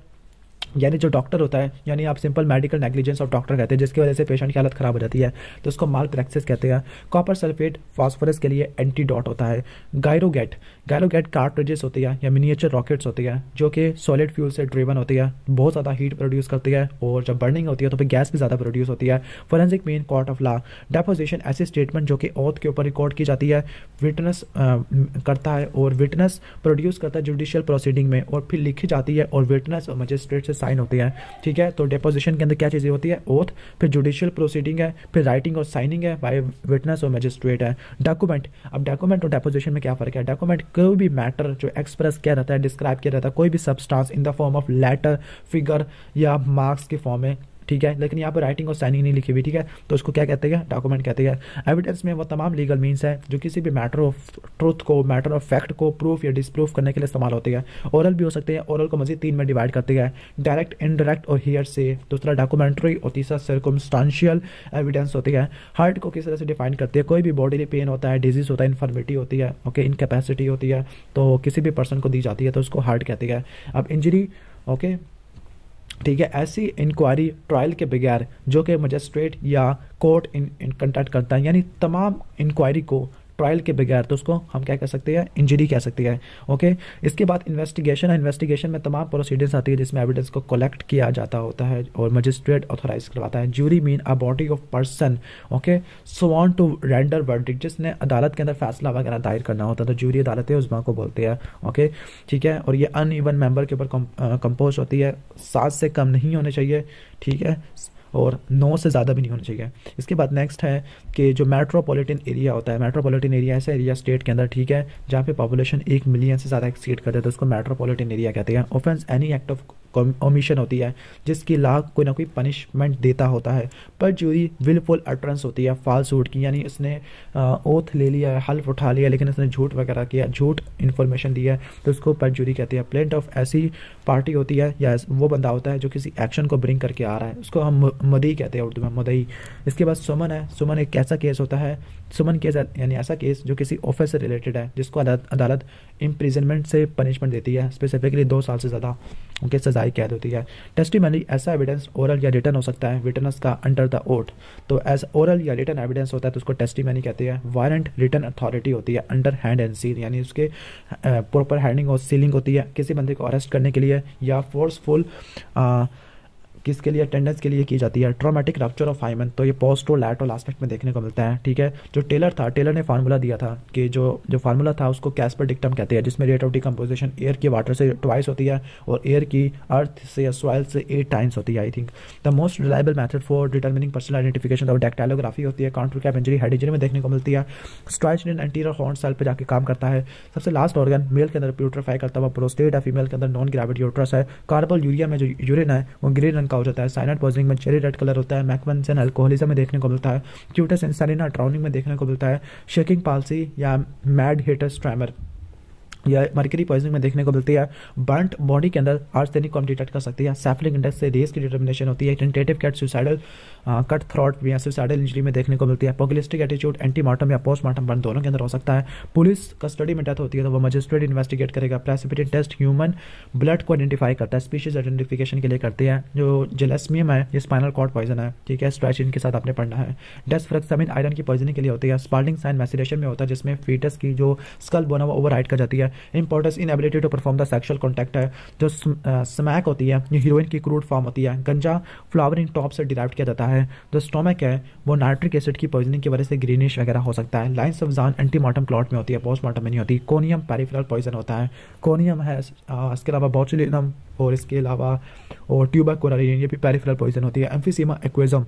यानी जो डॉक्टर होता है यानी आप simple medical negligence of doctor कहते हैं जिसकी वजह से पेशेंट की हालत खराब हो जाती है तो उसको माल प्रैक्सिस कहते हैं कॉपर सल्फेट फॉस्फोरस के लिए एंटीडॉट होता है गायरोगेट गायरोगेट कार्ट्रेजेस होती है या मिनिएचर रॉकेट्स होती है जो कि सॉलिड फ्यूल से ड्रिवन होती है बहुत ज़्यादा हीट प्रोड्यूस करती है और जब बर्निंग होती है तो फिर गैस भी ज़्यादा प्रोड्यूस होती है forensic main court of law deposition ऐसी स्टेटमेंट जो कि औत के ऊपर रिकॉर्ड की जाती है विटनेस करता है और विटनेस प्रोड्यूस करता है जुडिशियल प्रोसीडिंग में और फिर लिखी जाती है और विटनेस मजिस्ट्रेट से साइन होते हैं ठीक है तो डेपोजिशन के अंदर क्या चीज़ें होती है ओथ फिर जुडिशियल प्रोसीडिंग है फिर राइटिंग और साइनिंग है बाय विटनेस और मजिस्ट्रेट है डॉक्यूमेंट अब डॉक्यूमेंट और डेपोजिशन में क्या फ़र्क है डॉक्यूमेंट कोई भी मैटर जो एक्सप्रेस किया रहता है डिस्क्राइब किया रहता है कोई भी substance in the form of letter figure या मार्क्स के फॉर्म में ठीक है लेकिन यहाँ पर राइटिंग और साइनिंग नहीं लिखी हुई ठीक है तो उसको क्या कहते हैं डॉक्यूमेंट कहते हैं एविडेंस में वो तमाम लीगल मीनस है जो किसी भी मैटर ऑफ ट्रूथ को मैटर ऑफ फैक्ट को प्रूफ या डिसप्रूफ करने के लिए इस्तेमाल होते हैं ओरल भी हो सकते हैं ओरल को मजीद तीन में डिवाइड करते हैं डायरेक्ट इनडायरेक्ट और हेयर से दूसरा डॉक्यूमेंट्री और तीसरा सर्कमस्टांशियल एविडेंस होती है हार्ट को किस तरह से डिफाइन करती है कोई भी बॉडी पेन होता है डिजीज होता है इन्फॉर्मिटी होती है ओके इनकेपेसिटी होती है तो किसी भी पर्सन को दी जाती है तो उसको हार्ट कहती है अब इंजरी ओके ठीक है ऐसी इंक्वायरी ट्रायल के बगैर जो कि मजिस्ट्रेट या कोर्ट इन, कंटेक्ट करता है यानी तमाम इंक्वायरी को ट्रायल के बगैर तो उसको हम क्या कह सकते हैं इंजरी कह सकते हैं ओके इसके बाद इन्वेस्टिगेशन है इन्वेस्टिगेशन में तमाम प्रोसीडिंग्स आती है जिसमें एविडेंस को कलेक्ट किया जाता होता है और मजिस्ट्रेट ऑथोराइज करवाता है jury mean a body of person okay so want to render word जिसने अदालत के अंदर फैसला वगैरह दायर करना होता है तो ज्यूरी अदालत है उजमा को बोलते हैं ओके ठीक है और ये अन ईवन मेंबर के ऊपर कंपोज होती है सात से कम नहीं होने चाहिए ठीक है और नौ से ज़्यादा भी नहीं होना चाहिए इसके बाद नेक्स्ट है कि जो मेट्रोपॉलिटन एरिया होता है मेट्रोपॉलिटन एरिया ऐसा एरिया स्टेट के अंदर ठीक है जहाँ पे पॉपुलेशन एक मिलियन से ज़्यादा एक्सीड करते हैं तो उसको मेट्रोपॉलिटन एरिया कहते हैं offence any act of omission होती है जिसकी लाख कोई ना कोई पनिशमेंट देता होता है पर ज्यूरी विलफुल अटरेंस होती है सूट की यानी उसने ओथ ले लिया है हल्फ उठा लिया लेकिन उसने झूठ वगैरह किया झूठ इन्फॉर्मेशन दिया है तो उसको पर जूरी कहती है प्लेट ऑफ ऐसी पार्टी होती है या वो बंदा होता है जो किसी एक्शन को ब्रिंग करके आ रहा है उसको हम मदई कहते हैं उर्दू में मदई इसके बाद सुमन है सुमन एक ऐसा केस होता है सुमन केस यानी ऐसा केस जो किसी ऑफिस से रिलेटेड है जिसको अदालत इम्प्रिजनमेंट से पनिशमेंट देती है स्पेसिफिकली दो साल से ज़्यादा उनके सजा सजाई कैद होती है टेस्टिमनी ऐसा एविडेंस ओरल या रिटर्न हो सकता है विटनस का अंडर द ओट तो एज ओरल या रिटर्न एविडेंस होता है तो उसको टेस्टिमनी कहते हैं वारंट रिटर्न अथॉरिटी होती है अंडर हैंड एंड सील यानी उसके प्रॉपर हैंडिंग और सीलिंग होती है किसी बंदे को अरेस्ट करने के लिए या फोर्सफुल किसके लिए अटेंडेंस के लिए की जाती है ट्रोमेटिक रक्चर ऑफ हाइमन तो ये पोस्टो लैटो और लास्ट में देखने को मिलता है ठीक है जो टेलर था टेलर ने फार्मूला दिया था कि जो जो फार्मूला था उसको पर डिक्टम कहते हैं जिसमें रेट ऑफ डिकम्पोजिशन एयर की वाटर से ट्वाइस होती है और एयर की अर्थ से या सॉइल से एट टाइम्स होती है I think the most reliable method for determining personal identification और डेक्टाइलोग्राफी होती है contrecoup injury head injury में देखने को मिलती है strychnine anterior horn cell पर जाकर काम करता है सबसे लास्ट ऑर्गन मेल के अंदर प्यूट्रीफाई करता हुआ प्रोस्टेट है फीमेल के अंदर नॉन ग्रेविटी यूट्रस है कार्बल यूरिया में जो यूरिन है वो ग्रीन रंग का हो जाता है साइनाइड पॉइजनिंग में चेरी रेड कलर होता है मैकवेंसन एल्कोहलिज्म में देखने को मिलता है क्यूटस इंसानिना ट्राउनिंग में देखने को मिलता है शेकिंग पालसी या मैड हिटस ट्रैमर या मर्करी पॉइजनिंग में देखने को मिलती है बर्ट बॉडी के अंदर आर्सेनिक को हम डिटेक्ट कर सकते हैं सैफलिंग इंडेक्स से रेस की डिटर्मिनेशन होती है tentative cut suicidal cut throat या सुसाइडल इंजरी में देखने को मिलती है पोगलिस्टिक एटीट्यूड एंटीमार्टम या पोस्टमार्टम बर्न दोनों के अंदर हो सकता है पुलिस कस्टडी में डेथ होती है तो वो मजिस्ट्रेट इन्वेस्टिगेट करेगा प्रेसिपिटेड टेस्ट ह्यूमन ब्लड को आइडेंटिफाई करता है स्पीशीज आइडेंटिफिकेशन के लिए करती है जो जेलेसमियम है ये स्पाइनल कॉर्ड पॉइजन है ठीक है स्ट्रेच इनके साथ आपने पढ़ना है डेस्ट डेस्फ्रेक्सामिन आयरन की पॉइजनिंग के लिए होती है स्पार्डिंग साइन मैसिडेशन में होता है जिसमें फीटस की जो स्कल बोना वो ओवर कर जाती है impotence inability to perform the sexual contact है जो स्मैक होती है ये हीरोइन की क्रूड फॉर्म होती है गंजा फ्लावरिंग टॉप से डिराइव किया जाता है जो स्टोमक है वो नाइट्रिक एसिड की पॉइजनिंग की वजह से ग्रीनिश वगैरह हो सकता है lines of Zahn antemortem clot में होती है पोस्टमार्टम में नहीं होती कोनियम पेरीफ्रल पॉइजन होता है कोनियम है uh, इसके अलावा बॉचुलिनम और इसके अलावा और ट्यूबा कोरालिन ये भी पेरीफ्रल पॉइजन होती है एम्फिसीमा एक्वेजम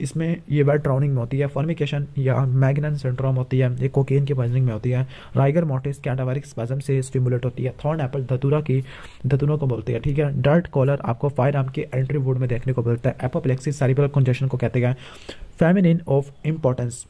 इसमें ये बात ट्राउनिंग में होती है फॉर्मिकेशन या मैगनन सिंड्रोम होती है ये कोकेन की पॉइजनिंग में होती है राइगर मोटिस कैटावरिक स्पाजम से स्टिमुलेट होती है थॉर्न एप्पल धतुरा की धतुरों को बोलते हैं ठीक है डर्ट कॉलर आपको फायर आर्म के एंट्री वुड में देखने को मिलता है एपोप्लेक्सी साइबल कंजेशन को कहते हैं feminine of importance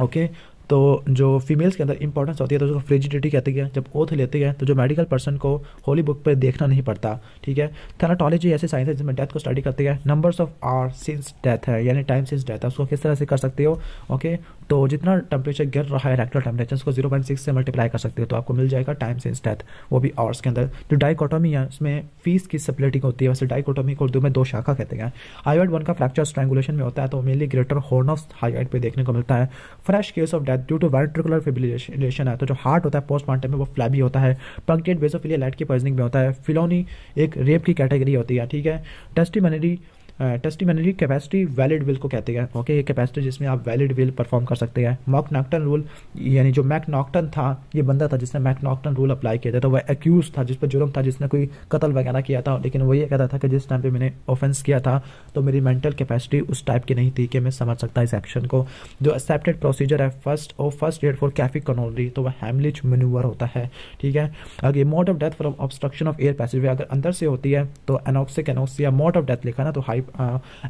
okay okay? तो जो फीमेल्स के अंदर इंपॉर्टेंस होती है तो उसको फ्रिजिडिटी कहती है जब ओथ लेते हैं तो जो मेडिकल पर्सन को होली बुक पर देखना नहीं पड़ता ठीक है थेनाटोलॉजी ऐसी साइंस है जिसमें डेथ को स्टडी करती है numbers of hours since death है यानी टाइम सिंस डेथ है उसको किस तरह से कर सकते हो ओके तो जितना टेम्परेचर गिर रहा है रेक्टल टेम्परेचर उसको जीरो पॉइंट सिक्स से मल्टीप्लाई कर सकते हो तो आपको मिल जाएगा टाइम सिंस डेथ वो भी आवर्स के अंदर जो डाइकोटोमी है उसमें फीस की सप्लेटिंग होती है वैसे डाइकोटोमी को उर्दू में दो शाखा कहते हैं हाईवाइड वन का फ्रैक्चर स्ट्रेंगुलेशन में होता है तो mainly greater horn of hyoid पर देखने को मिलता है fresh case of death due to ventricular fibrillation है तो जो हार्ट होता है पोस्ट मार्टम में वो फ्लैबी होता है पंक्टेड बेसोफिलिया लाइट की पॉइजनिंग में होता है फिलोनी एक रेप की कैटेगरी होती है ठीक है testamentary testamentary capacity valid will को कहते हैं ओके ये कैपेसिटी जिसमें आप वैलिड विल परफॉर्म कर सकते हैं मॉक नॉकटन रूल यानी जो मैक नॉकटन था ये बंदा था जिसने मैक नॉकटन रूल अप्लाई किया था तो वह एक्यूज था जिस पर जुर्म था जिसने कोई कत्ल वगैरह किया था लेकिन वो ये कहता था कि जिस टाइम पर मैंने ऑफेंस किया था तो मेरी मेंटल कैपेसिटी उस टाइप की नहीं थी कि मैं समझ सकता इस एक्शन को जो एक्सेप्टेड प्रोसीजर है फर्स्ट और first aid for cafe coronary तो वह हेमलिच मनूवर होता है ठीक है अगर mode of death from obstruction of air passage अगर अंदर से होती है तो anoxic anoxia mode of death लिखा ना तो हाई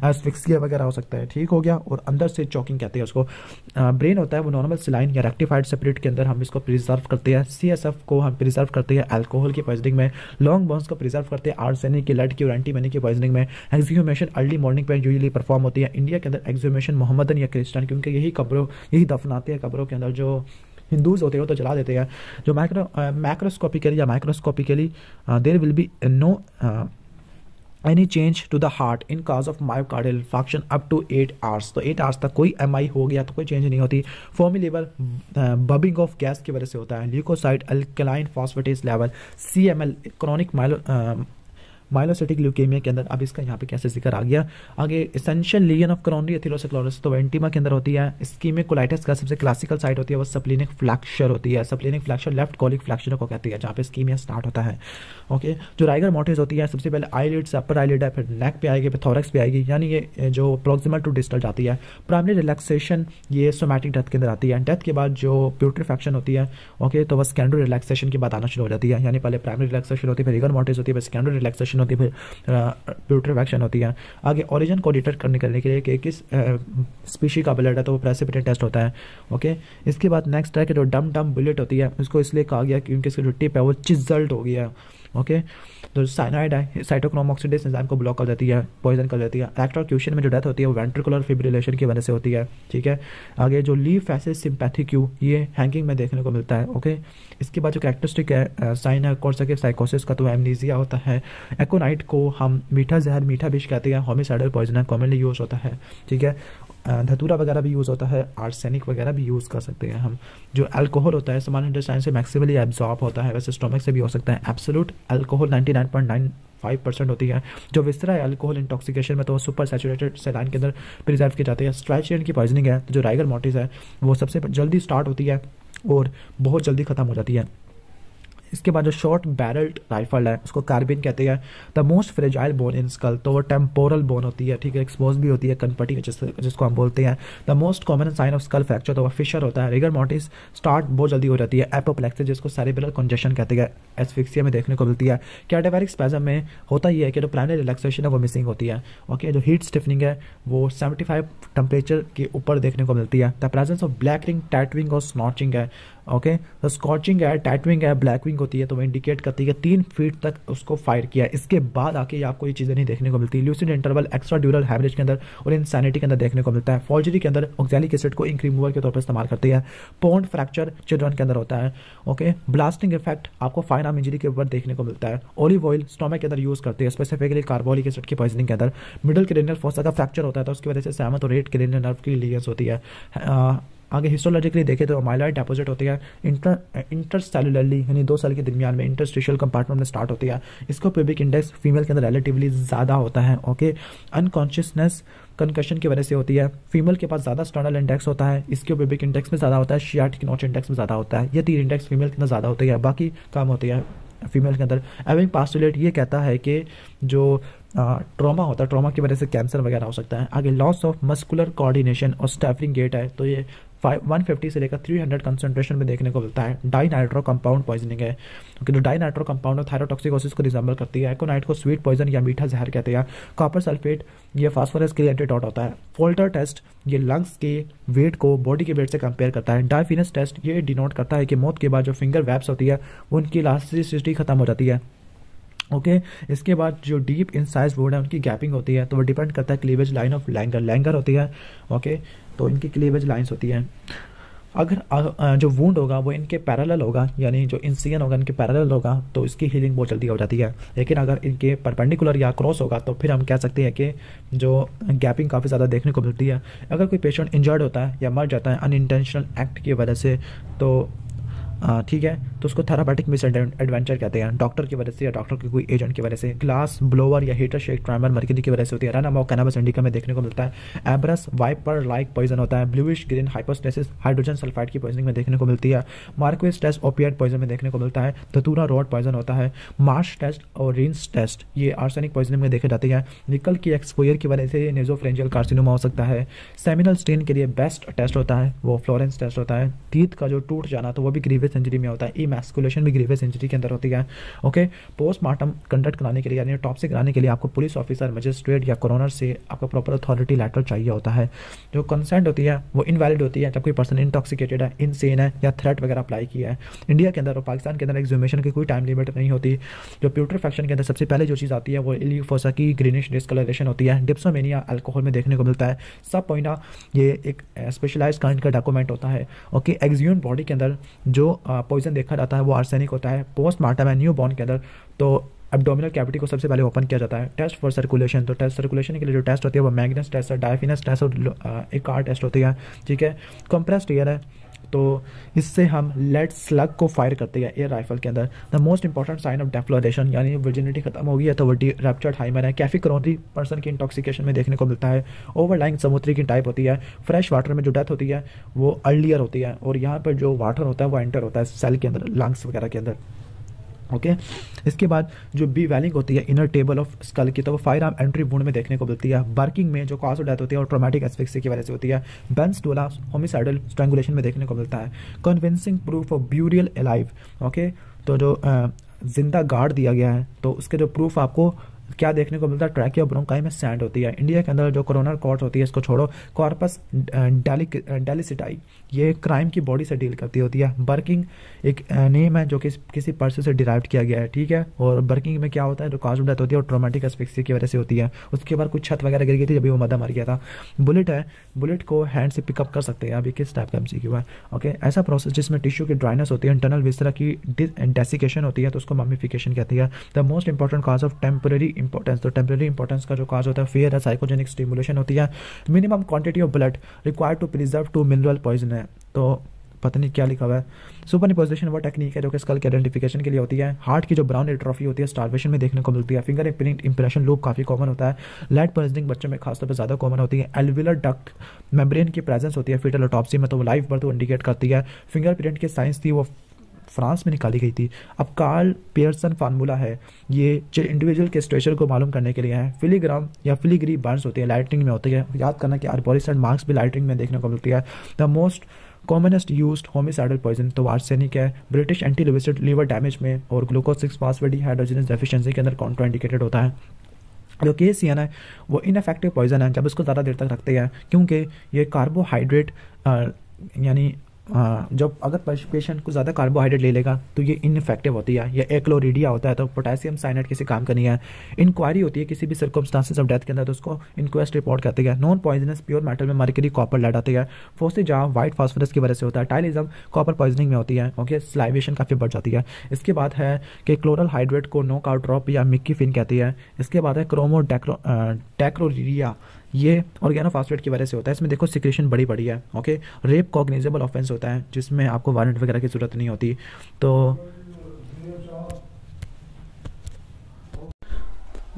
एसफिक्सिया वगैरह हो सकता है ठीक हो गया और अंदर से चौकिंग कहते हैं उसको ब्रेन होता है वो नॉर्मल सिलाइन या रेक्टिफाइड सेपरेट के अंदर हम इसको प्रिजर्व करते हैं सी को हम प्रिजर्व करते हैं एल्कोहल की पॉइजनिंग में लॉन्ग बॉन्स को प्रिजर्व करते हैं आर्सेनिक की लड़की की और मनी की पॉइजनिंग में एग्जीक्यूमेशन अर्ली मॉर्निंग पर यूजली परफॉर्म होती है इंडिया के अंदर एग्जीक्यूमेशन मोहम्मदन या क्रिस्टन क्योंकि यही कब्रों यही दफनाते हैं कब्रों के अंदर जो हिंदूज होते हैं तो जला देते हैं जो माइक्रो माइक्रोस्कोपिकली या microscopically there will be no any change to the heart in cause of cardiac function up to eight hours तो एट आवर्स तक कोई एम हो गया तो कोई चेंज नहीं होती foamy liver bubbling of gas की वजह से होता है leukocyte alkaline phosphatase level C M L chronic myelo myelocytic leukaemia के अंदर अब इसका यहाँ पे कैसे जिक्र आ गया आगे essential lesion of coronary atherosclerosis तो एंटीमा के अंदर होती है स्कीमिक कोलाइटिस का सबसे क्लासिकल साइट होती है वो सप्लिनिक फ्लैक्चर होती है splenic flexure left colic flexure को कहती है जहाँ पे स्कीमिया स्टार्ट होता है ओके जो राइगर मोटिस होती है सबसे पहले आईलिड से अपर आईलिड है फिर नेक पे आएगी फिर थोरेक्स पे आएगी यानी ये जो प्रोक्सिमल टू डिस्टल जाती है प्राइमरी रिलैक्सेशन ये सोमैटिक डेथ के अंदर आती है डेथ के बाद जो प्यूट्रीफैक्शन होती है ओके तो वह सेकेंडरी रिलैक्सेशन की बात आना शुरू हो जाती है यानी पहले प्राइमरी रिलैक्सेशन होती है फिर रिगर मोटिस होती है फिर सेकेंडरी रिलैक्सेशन होती है प्यूटर प्यूट्रेफेक्शन होती है आगे ऑरिजन को डिटेक्ट करने के लिए कि किस स्पीशी का ब्लड है तो वो प्रेसिपिटेंट टेस्ट होता है ओके इसके बाद नेक्स्ट है कि जो डम डम बुलेट होती है उसको इसलिए कहा गया क्योंकि इसकी जो टिप है वो चिजल्ट हो गया है ओके तो साइनाइड है साइटोक्रोम ऑक्सीडेस एंजाइम को ब्लॉक कर देती है पॉइजन कर देती है क्यूशन में जो डेथ होती है वो वेंट्रिकुलर फिब्रिलेशन की वजह से होती है ठीक है आगे जो लीव फैसेस सिंपैथिक्यू ये हैंगिंग में देखने को मिलता है ओके इसके बाद जो कैरेक्टरिस्टिक है साइन कॉर्सकेव साइकोसिस का तो एमनीजिया होता है एकोनाइट को हम मीठा जहर मीठा बिश कहते हैं होमिसाइडल पॉइजन कॉमनली यूज होता है ठीक है धतूरा वगैरह भी यूज़ होता है आर्सेनिक वगैरह भी यूज़ कर सकते हैं हम जो अल्कोहल होता है सामान्य अंडरस्टैंड से मैक्सिमली एब्जॉर्ब होता है वैसे स्टोमक से भी हो सकता है एब्सोलूट अल्कोहल 99.9 फाइव परसेंट होती है जो विस्तरा है अल्कोहल इंटॉक्सिकेशन में तो सुपर सेचुरेटेड सेलाइन के अंदर प्रिजर्व की जाती है स्ट्राइचेंट की पॉइजनिंग है तो जो राइगर मोटिस है वो सबसे जल्दी स्टार्ट होती है और बहुत जल्दी खत्म हो जाती है इसके बाद जो शॉर्ट बैरल्ड राइफल है उसको कार्बिन कहते हैं the most fragile bone in skull तो वो टेम्पोरल बोन होती है ठीक है एक्सपोज भी होती है कनपटी जिस, जिसको हम बोलते हैं the most common sign of skull fracture तो वह फिशर होता है रिगर मोटिस स्टार्ट बहुत जल्दी हो जाती है एपोप्लेक्सी जिसको सेरेब्रल कंजेशन कहते हैं एसफिक्सिया में देखने को मिलती है कैटेवेरिक स्पेजम में होता ही है कि जो प्राइमरी रिलैक्सेशन है वो मिसिंग होती है ओके जो हीट स्टिफनिंग है वो सेवेंटी फाइव टेम्परेचर के ऊपर देखने को मिलती है the presence of black ring tattooing और स्नॉचिंग है ओके तो स्कॉचिंग है टैटविंग है ब्लैक विंग होती है तो वो इंडिकेट करती है तीन फीट तक उसको फायर किया है इसके बाद आके आपको ये चीज़ें नहीं देखने को मिलती lucid interval extradural haemorrhage के अंदर और इंसैनिटी के अंदर देखने को मिलता है फॉर्जरी के अंदर ऑक्जेलिक एसिड को इंक रिमूवर के तौर पर इस्तेमाल करती है पोन्ड फ्रैक्चर चिल्ड्रन के अंदर होता है ओके ब्लास्टिंग इफेक्ट आपको फाइन आर्म इंजरी के ऊपर देखने को मिलता है ओलिव ऑयल स्टोमक के अंदर यूज़ करते हैं स्पेसिफिकली कार्बोलिक एसिड की पॉइजनिंग के अंदर मिडिल क्रेनियल फोसा का फ्रैक्चर होता है तो उसकी वजह से सहमत और रेट क्रेनियल नर्व की लीगेंस होती है uh, आगे हिस्टोलॉजिकली देखें तो माइलॉइड डिपोजिट होती है इंटर सेलुलरली यानी दो साल के दरमियान में इंटरस्टिशियल कंपार्टमेंट में स्टार्ट होती है इसको पेबिक इंडेक्स फीमेल के अंदर रिलेटिवली ज़्यादा होता है ओके अनकॉन्शियसनेस कंकशन की वजह से होती है फीमेल के पास ज़्यादा स्टर्नल इंडेक्स होता है इसके पेबिक इंडेक्स में ज़्यादा होता है शियाटिक नोच इंडेक्स में ज़्यादा होता है यह तीन इंडेक्स फीमेल के अंदर ज़्यादा होती है बाकी कम होती है फीमेल के अंदर एविंग पास्टुलेट ये कहता है कि जो ट्रॉमा होता है ट्रॉमा की वजह से कैंसर वगैरह हो सकता है आगे लॉस ऑफ मस्कुलर कोऑर्डिनेशन और स्टैफिंग गेट है तो ये 150 से लेकर 300 कंसनट्रेशन में देखने को मिलता है डाइनाइट्रो कंपाउंड पॉइजनिंग है क्योंकि जो डाइनाइट्रो कंपाउंड है थायरोटॉक्सिकोसिस को रिजेंबल करती है एकोनाइट को स्वीट पॉइजन या मीठा जहर कहते हैं कॉपर सल्फेट ये फास्फोरस के लिए एंटीटॉट होता है फोल्टर टेस्ट ये लंग्स के वेट को बॉडी के वेट से कंपेयर करता है डायफिनस टेस्ट ये डिनोट करता है कि मौत के बाद जो फिंगर वैप्स होती है उनकी इलास्टिसिटी खत्म हो जाती है ओके okay, इसके बाद जो डीप इन साइज बोर्ड है उनकी गैपिंग होती है तो वो डिपेंड करता है cleavage line of Langer Langer होती है ओके okay, तो इनकी क्लीवेज लाइन्स होती हैं अगर जो वूंड होगा वो इनके पैरेलल होगा यानी जो इंसियन होगा इनके पैरेलल होगा तो इसकी हीलिंग बहुत जल्दी हो जाती है लेकिन अगर इनके परपेंडिकुलर या क्रॉस होगा तो फिर हम कह सकते हैं कि जो गैपिंग काफ़ी ज़्यादा देखने को मिलती है अगर कोई पेशेंट इंजर्ड होता है या मर जाता है अनइंटेंशनल एक्ट की वजह से तो ठीक है तो उसको थेरापेटिक मिस एडवेंचर कहते हैं डॉक्टर की वजह से या डॉक्टर के कोई एजेंट की वजह से ग्लास ब्लोवर या हीटर शेक ट्राइमर मरकरी की वजह से होती है रनम और कैनाबस इंडिका में देखने को मिलता है एब्रस वाइपर लाइक पॉइजन होता है bluish green hypostasis hydrogen sulphide की पॉइजनिंग में देखने को मिलती है मार्क्विस टेस्ट ओपियड पॉइजन में देखने को मिलता है धतूरा रॉड पॉइजन होता है मार्श टेस्ट और रिंस टेस्ट ये आर्सेनिक पॉइजनिंग में देखी जाती है निकल की एक्सपोयर की वजह से नेजोफ्रेंजियल कार्सिनोमा हो सकता है सेमिनल स्टेन के लिए बेस्ट टेस्ट होता है वो फ्लोरेंस टेस्ट होता है तीत का जो टूट जाना तो वो भी ग्रीविस ग्रेवेज इंजरी में होता है ई मैस्कुलेशन भी ग्रेवेज इंजरी के अंदर होती है ओके पोस्टमार्टम कंडक्ट कराने के लिए यानी टॉप से कराने के लिए आपको पुलिस ऑफिसर मजिस्ट्रेट या कोरोनर से आपका प्रॉपर अथॉरिटी लेटर चाहिए होता है जो कंसेंट होती है वो इनवैलिड होती है जब कोई पर्सन इंटॉक्सिकेटेड है इनसेन है या थ्रेट वगैरह अप्लाई किया है इंडिया के अंदर और पाकिस्तान के अंदर एग्जामेशन की कोई टाइम लिमिट नहीं होती जो प्यूटर फैक्शन के अंदर सबसे पहले जो चीज़ आती है वो इलीफोसा की ग्रीनिश डिस्कलरेशन होती है डिप्सोमेनिया अल्कोहल में देखने को मिलता है सब पॉइंट ये एक स्पेशलाइज eh, काइंड का डॉक्यूमेंट होता है ओके एक्ज्यून बॉडी के अंदर जो पॉइजन देखा जाता है वो आर्सेनिक होता है पोस्टमार्टम है न्यू बॉर्न के अंदर तो एबडोमिनल कैविटी को सबसे पहले ओपन किया जाता है टेस्ट फॉर सर्कुलेशन तो टेस्ट सर्कुलेशन के लिए जो टेस्ट होती है वो मैगनस टेस्ट है डायफिनस टेस्ट और एक कार टेस्ट होती है ठीक है कंप्रेस्ड एयर है तो इससे हम लेड स्लग को फायर करते हैं एयर राइफल के अंदर the most important sign of defloration यानी वर्जिनिटी खत्म होगी अथॉरिटी रेपचर्ड हाइमर है कैफी क्रोनरी पर्सन की इंटॉक्सिकेशन में देखने को मिलता है ओवरलाइंग समुद्री की टाइप होती है फ्रेश वाटर में जो डेथ होती है वो अर्लियर होती है और यहाँ पर जो वाटर होता है वो एंटर होता है सेल के अंदर लंग्स वगैरह के अंदर ओके okay? इसके बाद जो बी वैलिंग होती है इनर टेबल ऑफ स्कल की तो वो फायर आर्म एंट्री वुंड में देखने को मिलती है बर्किंग में जो कॉज ऑफ डेथ होती है और ट्रोमेटिक एस्पेक्सी की वजह से होती है बेंस डोला होमिसाइडल स्ट्रेंगुलेशन में देखने को मिलता है convincing proof of burial alive okay तो जो जिंदा गाड़ दिया गया है तो उसके जो प्रूफ आपको क्या देखने को मिलता है ट्रैक या ब्रोंकाई में सैंड होती है इंडिया के अंदर जो कोरोनर कॉर्ट होती है इसको छोड़ो कॉर्पस डेलिसिटाई uh, uh, ये क्राइम की बॉडी से डील करती होती है बर्किंग एक नेम uh, है जो कि किसी पर्सन से डिराइव किया गया है ठीक है और बर्किंग में क्या होता है जो कास्ट डेथ होती है और ट्रोमेटिक एस्पेक्सी की वजह से होती है उसके बाद कुछ छत वगैरह गिर गई थी जब वो मदा मर गया था बुलेट है बुलेट को हैंड से पिकअप कर सकते हैं अभी किस टाइप का एम है ओके ऐसा प्रोसेस जिसमें टिश्यू की ड्राइनेस होती है इंटरनल विस्तरा की डेसिकेशन होती है तो उसको मम्मीफिकेशन कहती है the most important cause of temporary impotence तो टेम्प्रेरी इंपॉर्टेंस का जो काज होता है फेयर है साइकोजेनिक स्टिमुलेशन होती है minimum quantity of blood required to preserve to mineral poison है तो पता नहीं क्या लिखा हुआ है सुपर पोजिशन वो टेक्निक है जो कि स्कल के आइडेंटिफिकेशन के लिए होती है हार्ट की जो ब्राउन एट्रॉफी होती है स्टार्वेशन में देखने को मिलती है फिंगर प्रिंट इंप्रेशन लूप काफ़ी कॉमन होता है लेट पॉइजनिंग बच्चों में खासतौर पर ज़्यादा कॉमन होती है एलविलर डक मेम्ब्रेन की प्रेजेंस होती है फिटल ऑटॉप्सी में तो वो लाइफ बर्थ इंडिकेट करती है फिंगर प्रिंट की साइंस थी वो फ्रांस में निकाली गई थी अब कार्ल पियर्सन फार्मूला है ये जो इंडिविजुअल के स्ट्रेचर को मालूम करने के लिए है फिलीग्राम या फिलीग्री बर्न्स होती है लाइटिंग में होती है याद करना कि आर्बोरिस एंड मार्क्स भी लाइटिंग में देखने को मिलती है the most commonest use homicidal poison तो वार्सैनिक है ब्रिटिश एंटी लीवर डैमेज में और glucose six phosphate dehydrogenase deficiency के अंदर कॉन्ट्राइंडिकेटेड होता है जो के सी एन है वो इनफेक्टिव पॉइजन है जब इसको ज़्यादा देर तक रखते हैं क्योंकि ये कार्बोहाइड्रेट यानी हाँ, जब अगर पेशेंट को ज़्यादा कार्बोहाइड्रेट ले लेगा तो ये इनफेक्टिव होती है या एक्लोरीडिया होता है तो पोटेशियम साइनाइड किसी काम का नहीं है इंक्वायरी होती है किसी भी सर्कमस्टांसिस ऑफ डेथ के अंदर तो उसको इंक्वेस्ट रिपोर्ट करती है नॉन पॉइजनस प्योर मेटल में मरकरी कॉपर लेड आती है फोसे जहाँ व्हाइट फॉस्फरस की वजह से होता है टाइलिज्म कॉपर पॉइजनिंग में होती है ओके स्लाइवेशन काफ़ी बढ़ जाती है इसके बाद है कि क्लोरल हाइड्रेट को नो काउट्रॉप या मिक्की फिन कहती है इसके बाद है क्रोमो डेक्रो डेक्रोरिया ये ऑर्गेनोफास्फेट की वजह से होता है इसमें देखो सिक्रेशन बड़ी बड़ी है ओके रेप कॉग्निजेबल ऑफेंस होता है जिसमें आपको वारंट वगैरह की जरूरत नहीं होती तो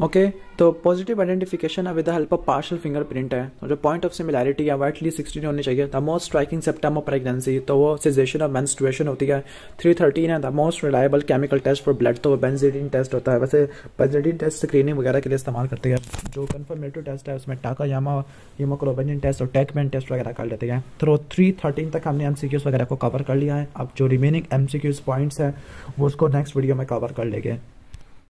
ओके तो positive identification with the help of partial fingerprint है तो जो पॉइंट ऑफ सिमिलैरिटी है वाइटली सिक्सटीन होनी चाहिए the most striking symptom of pregnancy तो वो सिजेशन ऑफ मेंस्ट्रुएशन होती है थ्री थर्टीन है the most reliable chemical test for blood तो वो बेंजीडीन टेस्ट होता है वैसे बेंजीडीन टेस्ट स्क्रीनिंग वगैरह के लिए इस्तेमाल करते हैं जो कन्फर्मेटिव टेस्ट है उसमें टाका यामा हीमोक्लोबिन टेस्ट और टैकमैन टेस्ट वगैरह कर लेते हैं तो थ्री थर्टीन तक हमने एम वगैरह को कवर कर लिया है अब जो रिमेनिंग एम पॉइंट्स हैं वो उसको नेक्स्ट वीडियो में कवर कर लेंगे